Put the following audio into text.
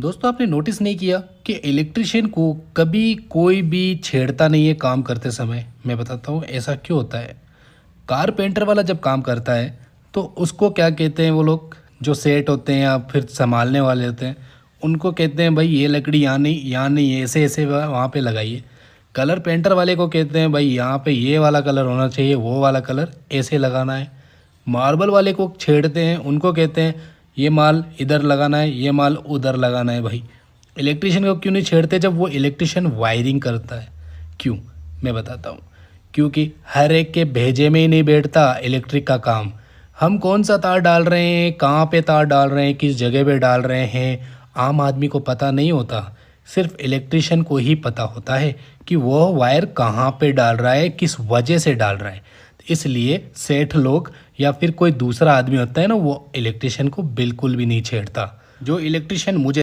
दोस्तों आपने नोटिस नहीं किया कि इलेक्ट्रिशियन को कभी कोई भी छेड़ता नहीं है काम करते समय मैं बताता हूँ ऐसा क्यों होता है कारपेंटर वाला जब काम करता है तो उसको क्या कहते हैं वो लोग जो सेट होते हैं या फिर संभालने वाले होते हैं उनको कहते हैं भाई ये लकड़ी यहाँ नहीं यहाँ नहीं ऐसे ऐसे वहाँ पर लगाइए कलर पेंटर वाले को कहते हैं भाई यहाँ पर ये वाला कलर होना चाहिए वो वाला कलर ऐसे लगाना है मार्बल वाले को छेड़ते हैं उनको कहते हैं ये माल इधर लगाना है ये माल उधर लगाना है भाई इलेक्ट्रिशियन को क्यों नहीं छेड़ते जब वो इलेक्ट्रिशियन वायरिंग करता है क्यों मैं बताता हूँ क्योंकि हर एक के भेजे में ही नहीं बैठता इलेक्ट्रिक का काम हम कौन सा तार डाल रहे हैं कहाँ पे तार डाल रहे हैं किस जगह पे डाल रहे हैं आम आदमी को पता नहीं होता सिर्फ इलेक्ट्रिशियन को ही पता होता है कि वह वायर कहाँ पे डाल रहा है किस वजह से डाल रहा है इसलिए सेठ लोग या फिर कोई दूसरा आदमी होता है ना वो इलेक्ट्रिशियन को बिल्कुल भी नहीं छेड़ता जो इलेक्ट्रिशियन मुझे